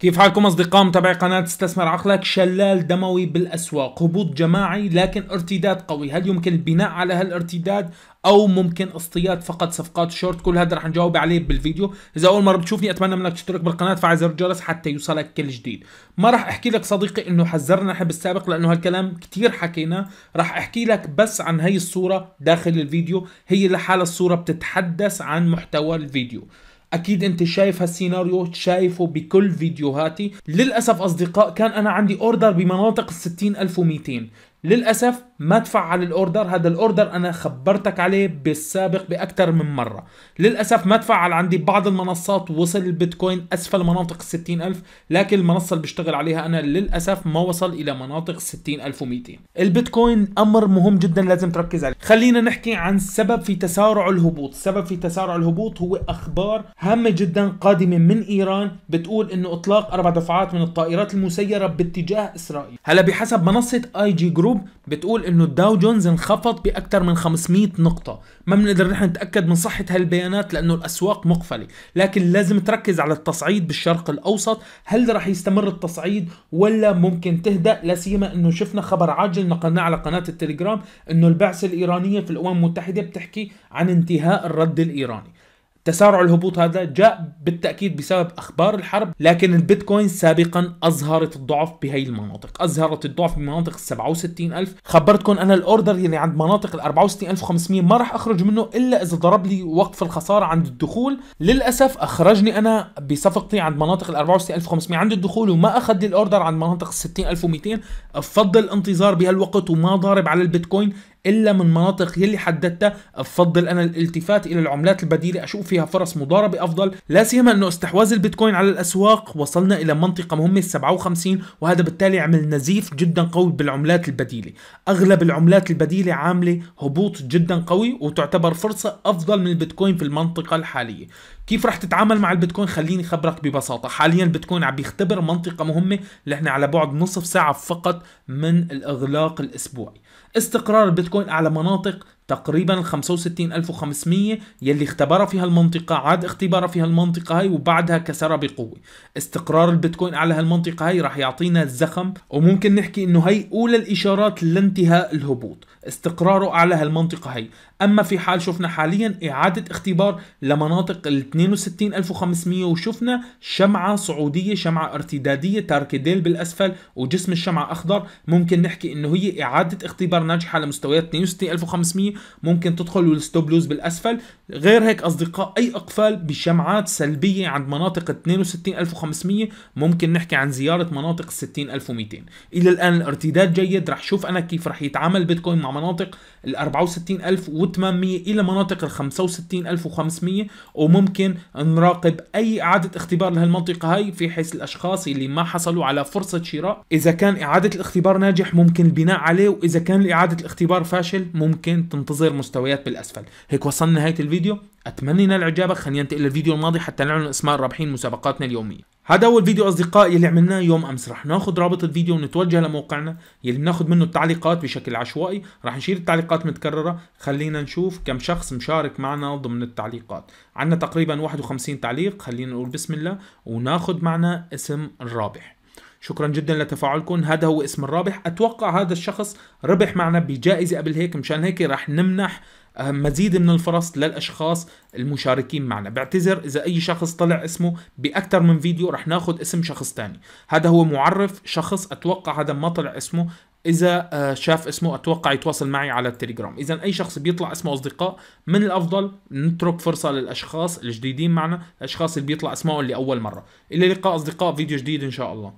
كيف حالكم اصدقاء متابعي قناه استثمر عقلك شلال دموي بالاسواق هبوط جماعي لكن ارتداد قوي هل يمكن البناء على هالارتداد او ممكن اصطياد فقط صفقات شورت كل هذا رح نجاوب عليه بالفيديو اذا اول مره بتشوفني اتمنى منك تشترك بالقناه فعل زر الجرس حتى يوصلك كل جديد ما رح احكي لك صديقي انه حذرنا نحن بالسابق لانه هالكلام كثير حكيناه رح احكي لك بس عن هي الصوره داخل الفيديو هي لحالها الصوره بتتحدث عن محتوى الفيديو اكيد انت شايف هالسيناريو شايفه بكل فيديوهاتي للاسف اصدقاء كان انا عندي اوردر بمناطق ال 60200 للاسف ما تفعل الاوردر هذا الاوردر انا خبرتك عليه بالسابق باكثر من مره للاسف ما تفعل عندي بعض المنصات وصل البيتكوين اسفل مناطق ال ألف لكن المنصه اللي بشتغل عليها انا للاسف ما وصل الى مناطق ال 60200 البيتكوين امر مهم جدا لازم تركز عليه خلينا نحكي عن سبب في تسارع الهبوط سبب في تسارع الهبوط هو اخبار هامه جدا قادمه من ايران بتقول انه اطلاق اربع دفعات من الطائرات المسيره باتجاه اسرائيل هلا بحسب منصه اي جي جروب جروب بتقول انه الداو جونز انخفض باكثر من 500 نقطه ما بنقدر نحن نتاكد من صحه هالبيانات لانه الاسواق مقفله لكن لازم تركز على التصعيد بالشرق الاوسط هل رح يستمر التصعيد ولا ممكن تهدا لا سيما انه شفنا خبر عاجل نقلناه على قناه التليجرام انه البعثه الايرانيه في الامم المتحده بتحكي عن انتهاء الرد الايراني تسارع الهبوط هذا جاء بالتأكيد بسبب أخبار الحرب لكن البيتكوين سابقا أظهرت الضعف بهي المناطق أظهرت الضعف بمناطق ال 67000 خبرتكم أنا الأوردر يعني عند مناطق ال 64500 ما راح أخرج منه إلا إذا ضرب لي وقف الخسارة عند الدخول للأسف أخرجني أنا بصفقتي عند مناطق ال 64500 عند الدخول وما أخذ لي الأوردر عند مناطق ال 60200 أفضل انتظار بهالوقت وما ضارب على البيتكوين الا من مناطق يلي حددتها بفضل انا الالتفات الى العملات البديله اشوف فيها فرص مضاربه افضل لا سيما انه استحواذ البيتكوين على الاسواق وصلنا الى منطقه مهمه 57 وهذا بالتالي عمل نزيف جدا قوي بالعملات البديله اغلب العملات البديله عامله هبوط جدا قوي وتعتبر فرصه افضل من البيتكوين في المنطقه الحاليه كيف رح تتعامل مع البيتكوين خليني خبرك ببساطة حاليا البيتكوين عم بيختبر منطقة مهمة نحن على بعد نصف ساعة فقط من الإغلاق الأسبوعي استقرار البيتكوين على مناطق تقريبا 65500 يلي اختبرها في هالمنطقة عاد اختبارها في هالمنطقة هاي وبعدها كسرها بقوة استقرار البيتكوين على هالمنطقة هاي راح يعطينا الزخم وممكن نحكي انه هاي اولى الاشارات لانتهاء الهبوط استقراره على هالمنطقة هاي اما في حال شفنا حاليا اعادة اختبار لمناطق ال 62500 وشفنا شمعة صعودية شمعة ارتدادية تارك ديل بالاسفل وجسم الشمعة اخضر ممكن نحكي انه هي اعادة اختبار ناجحة لمستويات 62500 ممكن تدخل والستوب لوز بالاسفل غير هيك اصدقاء اي اقفال بشمعات سلبيه عند مناطق 62500 ممكن نحكي عن زياره مناطق 60200 الى الان الارتداد جيد رح شوف انا كيف رح يتعامل بيتكوين مع مناطق ال 64800 الى مناطق ال 65500 وممكن نراقب اي اعاده اختبار لهالمنطقه هاي في حيث الاشخاص اللي ما حصلوا على فرصه شراء اذا كان اعاده الاختبار ناجح ممكن البناء عليه واذا كان اعاده الاختبار فاشل ممكن تنطلق انتظر مستويات بالاسفل هيك وصلنا نهايه الفيديو اتمنى ينال اعجابك خلينا ننتقل للفيديو الماضي حتى نعلن اسماء الرابحين مسابقاتنا اليوميه هذا هو الفيديو اصدقائي اللي عملناه يوم امس رح ناخذ رابط الفيديو ونتوجه لموقعنا يلي بناخذ منه التعليقات بشكل عشوائي رح نشيل التعليقات متكرره خلينا نشوف كم شخص مشارك معنا ضمن التعليقات عندنا تقريبا 51 تعليق خلينا نقول بسم الله وناخذ معنا اسم الرابح شكرا جدا لتفاعلكم هذا هو اسم الرابح اتوقع هذا الشخص ربح معنا بجائزه قبل هيك مشان هيك رح نمنح آه، مزيد من الفرص للاشخاص المشاركين معنا بعتذر اذا اي شخص طلع اسمه باكثر من فيديو رح ناخذ اسم شخص ثاني هذا هو معرف شخص اتوقع هذا ما طلع اسمه اذا آه، شاف اسمه اتوقع يتواصل معي على التليجرام اذا اي شخص بيطلع اسمه اصدقاء من الافضل نترك فرصه للاشخاص الجديدين معنا الاشخاص اللي بيطلع اسمائهم لاول مره الى لقاء اصدقاء فيديو جديد ان شاء الله